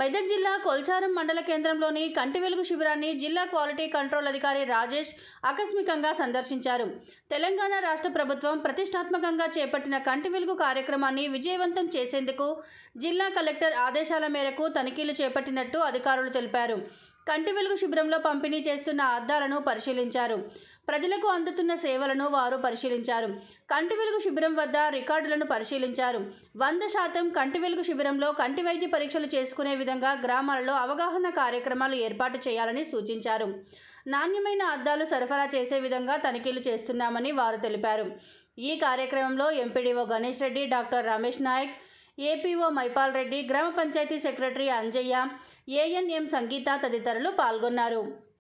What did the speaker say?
మెదక్ జిల్లా కొల్చారం మండల కేంద్రంలోని కంటి వెలుగు శిబిరాన్ని జిల్లా క్వాలిటీ కంట్రోల్ అధికారి రాజేష్ ఆకస్మికంగా సందర్శించారు తెలంగాణ రాష్ట్ర ప్రభుత్వం ప్రతిష్టాత్మకంగా చేపట్టిన కంటి వెలుగు కార్యక్రమాన్ని విజయవంతం చేసేందుకు జిల్లా కలెక్టర్ ఆదేశాల మేరకు తనిఖీలు చేపట్టినట్టు అధికారులు తెలిపారు కంటి వెలుగు శిబిరంలో పంపిణీ చేస్తున్న అద్దాలను పరిశీలించారు ప్రజలకు అందుతున్న సేవలను వారు పరిశీలించారు కంటి వెలుగు శిబిరం వద్ద రికార్డులను పరిశీలించారు వంద శాతం కంటి వెలుగు శిబిరంలో కంటి వైద్య పరీక్షలు చేసుకునే విధంగా గ్రామాలలో అవగాహన కార్యక్రమాలు ఏర్పాటు చేయాలని సూచించారు నాణ్యమైన అద్దాలు సరఫరా చేసే విధంగా తనిఖీలు చేస్తున్నామని వారు తెలిపారు ఈ కార్యక్రమంలో MPDO Ganesh Reddy doctor Ramesh Nayak APO Maipal Reddy గ్రామ పంచాయతీ సెక్రటరీ అంజయ్య ఏఎన్ఎం సంగీత తదితరులు పాల్గొన్నారు